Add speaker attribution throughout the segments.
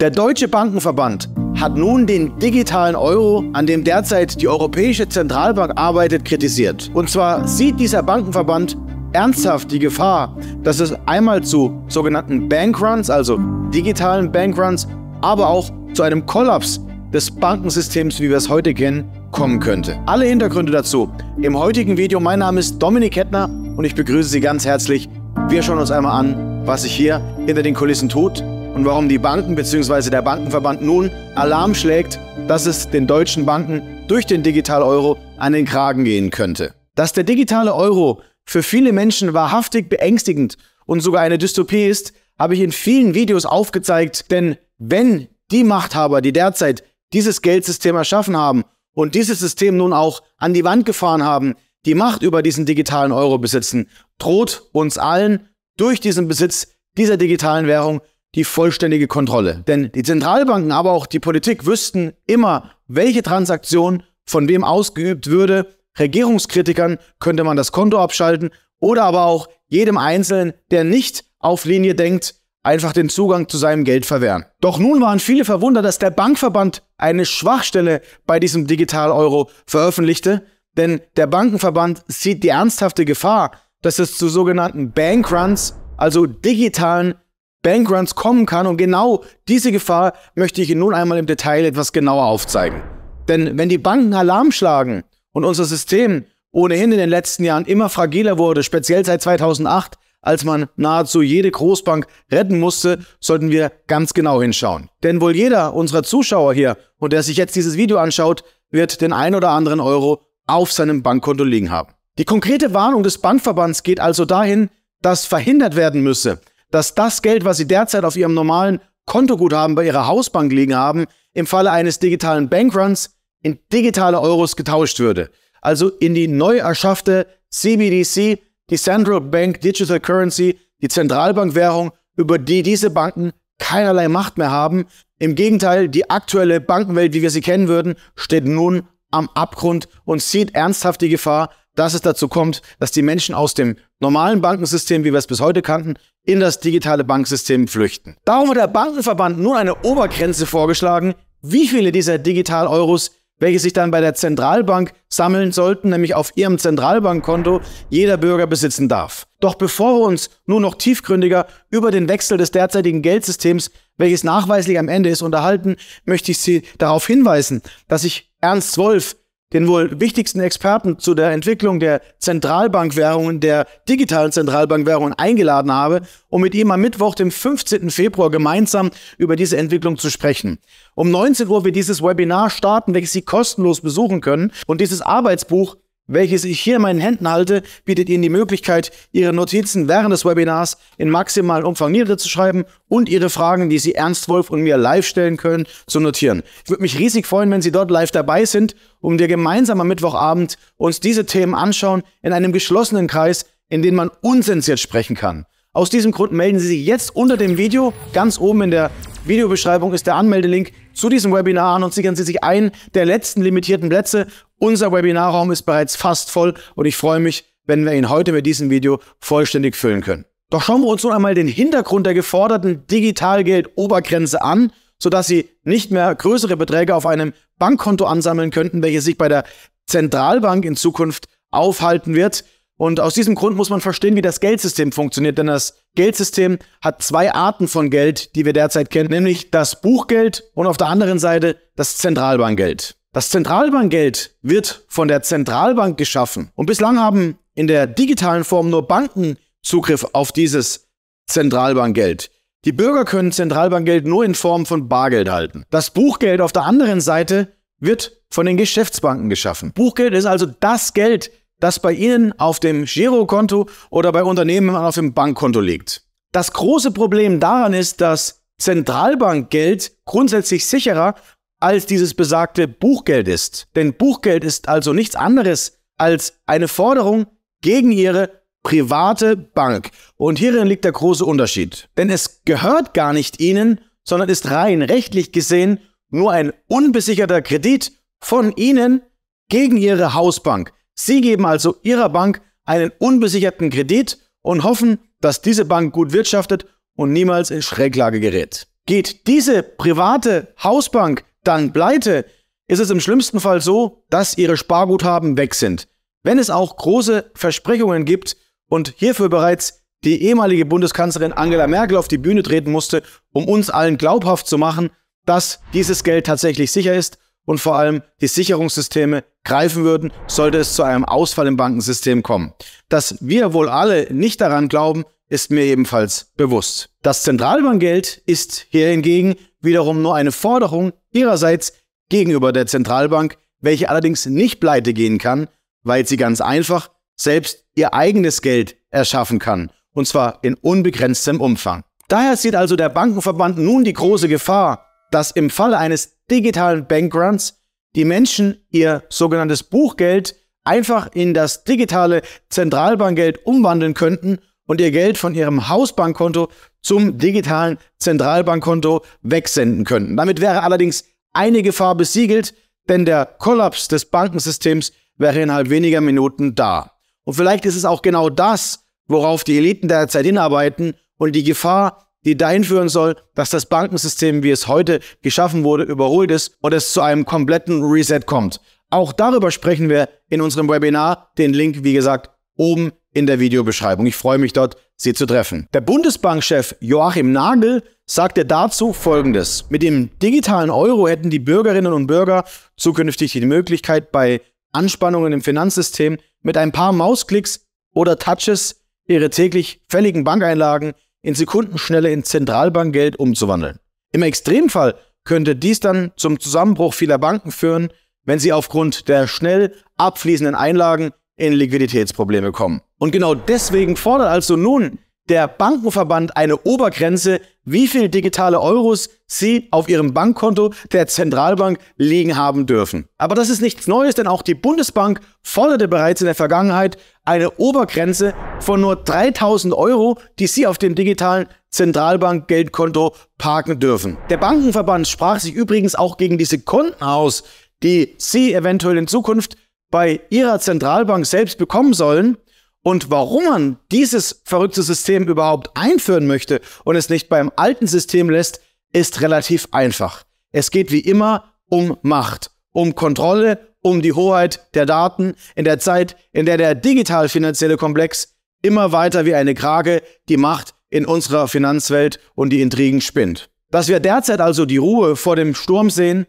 Speaker 1: Der Deutsche Bankenverband hat nun den digitalen Euro, an dem derzeit die Europäische Zentralbank arbeitet, kritisiert. Und zwar sieht dieser Bankenverband ernsthaft die Gefahr, dass es einmal zu sogenannten Bankruns, also digitalen Bankruns, aber auch zu einem Kollaps des Bankensystems, wie wir es heute kennen, kommen könnte. Alle Hintergründe dazu im heutigen Video. Mein Name ist Dominik Kettner und ich begrüße Sie ganz herzlich. Wir schauen uns einmal an, was sich hier hinter den Kulissen tut und warum die Banken bzw. der Bankenverband nun Alarm schlägt, dass es den deutschen Banken durch den Digital-Euro an den Kragen gehen könnte. Dass der digitale Euro für viele Menschen wahrhaftig beängstigend und sogar eine Dystopie ist, habe ich in vielen Videos aufgezeigt, denn wenn die Machthaber, die derzeit dieses Geldsystem erschaffen haben und dieses System nun auch an die Wand gefahren haben, die Macht über diesen digitalen Euro besitzen, droht uns allen durch diesen Besitz dieser digitalen Währung die vollständige Kontrolle. Denn die Zentralbanken, aber auch die Politik wüssten immer, welche Transaktion von wem ausgeübt würde. Regierungskritikern könnte man das Konto abschalten oder aber auch jedem Einzelnen, der nicht auf Linie denkt, einfach den Zugang zu seinem Geld verwehren. Doch nun waren viele verwundert, dass der Bankverband eine Schwachstelle bei diesem Digital-Euro veröffentlichte, denn der Bankenverband sieht die ernsthafte Gefahr, dass es zu sogenannten Bankruns, also digitalen Bankruns kommen kann. Und genau diese Gefahr möchte ich Ihnen nun einmal im Detail etwas genauer aufzeigen. Denn wenn die Banken Alarm schlagen und unser System ohnehin in den letzten Jahren immer fragiler wurde, speziell seit 2008, als man nahezu jede Großbank retten musste, sollten wir ganz genau hinschauen. Denn wohl jeder unserer Zuschauer hier und der sich jetzt dieses Video anschaut, wird den ein oder anderen Euro auf seinem Bankkonto liegen haben. Die konkrete Warnung des Bankverbands geht also dahin, dass verhindert werden müsse, dass das Geld, was sie derzeit auf ihrem normalen Kontoguthaben bei ihrer Hausbank liegen haben, im Falle eines digitalen Bankruns in digitale Euros getauscht würde. Also in die neu erschaffte CBDC, die Central Bank Digital Currency, die Zentralbankwährung, über die diese Banken keinerlei Macht mehr haben. Im Gegenteil, die aktuelle Bankenwelt, wie wir sie kennen würden, steht nun am Abgrund und sieht ernsthaft die Gefahr, dass es dazu kommt, dass die Menschen aus dem normalen Bankensystem, wie wir es bis heute kannten, in das digitale Banksystem flüchten. Darum hat der Bankenverband nun eine Obergrenze vorgeschlagen, wie viele dieser Digital-Euros, welche sich dann bei der Zentralbank sammeln sollten, nämlich auf ihrem Zentralbankkonto, jeder Bürger besitzen darf. Doch bevor wir uns nun noch tiefgründiger über den Wechsel des derzeitigen Geldsystems, welches nachweislich am Ende ist, unterhalten, möchte ich Sie darauf hinweisen, dass ich Ernst Wolf den wohl wichtigsten Experten zu der Entwicklung der Zentralbankwährungen, der digitalen Zentralbankwährungen eingeladen habe, um mit ihm am Mittwoch, dem 15. Februar, gemeinsam über diese Entwicklung zu sprechen. Um 19 Uhr wird dieses Webinar starten, welches Sie kostenlos besuchen können. Und dieses Arbeitsbuch welches ich hier in meinen Händen halte, bietet Ihnen die Möglichkeit, Ihre Notizen während des Webinars in maximalem Umfang niederzuschreiben und Ihre Fragen, die Sie Ernst Wolf und mir live stellen können, zu notieren. Ich würde mich riesig freuen, wenn Sie dort live dabei sind um wir gemeinsam am Mittwochabend uns diese Themen anschauen in einem geschlossenen Kreis, in dem man unsensiert sprechen kann. Aus diesem Grund melden Sie sich jetzt unter dem Video. Ganz oben in der Videobeschreibung ist der Anmeldelink zu diesem Webinar an und sichern Sie sich ein der letzten limitierten Plätze. Unser Webinarraum ist bereits fast voll und ich freue mich, wenn wir ihn heute mit diesem Video vollständig füllen können. Doch schauen wir uns nun einmal den Hintergrund der geforderten Digitalgeld-Obergrenze an, sodass Sie nicht mehr größere Beträge auf einem Bankkonto ansammeln könnten, welches sich bei der Zentralbank in Zukunft aufhalten wird. Und aus diesem Grund muss man verstehen, wie das Geldsystem funktioniert, denn das Geldsystem hat zwei Arten von Geld, die wir derzeit kennen, nämlich das Buchgeld und auf der anderen Seite das Zentralbankgeld. Das Zentralbankgeld wird von der Zentralbank geschaffen und bislang haben in der digitalen Form nur Banken Zugriff auf dieses Zentralbankgeld. Die Bürger können Zentralbankgeld nur in Form von Bargeld halten. Das Buchgeld auf der anderen Seite wird von den Geschäftsbanken geschaffen. Buchgeld ist also das Geld, das bei Ihnen auf dem Girokonto oder bei Unternehmen auf dem Bankkonto liegt. Das große Problem daran ist, dass Zentralbankgeld grundsätzlich sicherer als dieses besagte Buchgeld ist. Denn Buchgeld ist also nichts anderes als eine Forderung gegen Ihre private Bank. Und hierin liegt der große Unterschied. Denn es gehört gar nicht Ihnen, sondern ist rein rechtlich gesehen nur ein unbesicherter Kredit von Ihnen gegen Ihre Hausbank. Sie geben also Ihrer Bank einen unbesicherten Kredit und hoffen, dass diese Bank gut wirtschaftet und niemals in Schräglage gerät. Geht diese private Hausbank dann pleite, ist es im schlimmsten Fall so, dass ihre Sparguthaben weg sind. Wenn es auch große Versprechungen gibt und hierfür bereits die ehemalige Bundeskanzlerin Angela Merkel auf die Bühne treten musste, um uns allen glaubhaft zu machen, dass dieses Geld tatsächlich sicher ist und vor allem die Sicherungssysteme greifen würden, sollte es zu einem Ausfall im Bankensystem kommen. Dass wir wohl alle nicht daran glauben, ist mir ebenfalls bewusst. Das Zentralbankgeld ist hier hingegen wiederum nur eine Forderung ihrerseits gegenüber der Zentralbank, welche allerdings nicht pleite gehen kann, weil sie ganz einfach selbst ihr eigenes Geld erschaffen kann, und zwar in unbegrenztem Umfang. Daher sieht also der Bankenverband nun die große Gefahr, dass im Falle eines digitalen Bankruns die Menschen ihr sogenanntes Buchgeld einfach in das digitale Zentralbankgeld umwandeln könnten und ihr Geld von ihrem Hausbankkonto zum digitalen Zentralbankkonto wegsenden könnten. Damit wäre allerdings eine Gefahr besiegelt, denn der Kollaps des Bankensystems wäre innerhalb weniger Minuten da. Und vielleicht ist es auch genau das, worauf die Eliten derzeit hinarbeiten und die Gefahr, die dahin führen soll, dass das Bankensystem, wie es heute geschaffen wurde, überholt ist und es zu einem kompletten Reset kommt. Auch darüber sprechen wir in unserem Webinar. Den Link, wie gesagt, oben in der Videobeschreibung. Ich freue mich dort, Sie zu treffen. Der Bundesbankchef Joachim Nagel sagte dazu Folgendes. Mit dem digitalen Euro hätten die Bürgerinnen und Bürger zukünftig die Möglichkeit, bei Anspannungen im Finanzsystem mit ein paar Mausklicks oder Touches ihre täglich fälligen Bankeinlagen in Sekundenschnelle in Zentralbankgeld umzuwandeln. Im Extremfall könnte dies dann zum Zusammenbruch vieler Banken führen, wenn sie aufgrund der schnell abfließenden Einlagen in Liquiditätsprobleme kommen. Und genau deswegen fordert also nun der Bankenverband eine Obergrenze, wie viel digitale Euros Sie auf Ihrem Bankkonto der Zentralbank liegen haben dürfen. Aber das ist nichts Neues, denn auch die Bundesbank forderte bereits in der Vergangenheit eine Obergrenze von nur 3000 Euro, die Sie auf dem digitalen Zentralbank-Geldkonto parken dürfen. Der Bankenverband sprach sich übrigens auch gegen diese Konten aus, die Sie eventuell in Zukunft bei Ihrer Zentralbank selbst bekommen sollen, und warum man dieses verrückte System überhaupt einführen möchte und es nicht beim alten System lässt, ist relativ einfach. Es geht wie immer um Macht, um Kontrolle, um die Hoheit der Daten in der Zeit, in der der digital-finanzielle Komplex immer weiter wie eine Krage die Macht in unserer Finanzwelt und die Intrigen spinnt. Dass wir derzeit also die Ruhe vor dem Sturm sehen,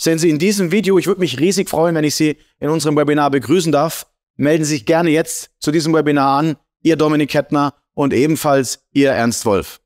Speaker 1: sehen Sie in diesem Video. Ich würde mich riesig freuen, wenn ich Sie in unserem Webinar begrüßen darf melden Sie sich gerne jetzt zu diesem Webinar an, Ihr Dominik Kettner und ebenfalls Ihr Ernst Wolf.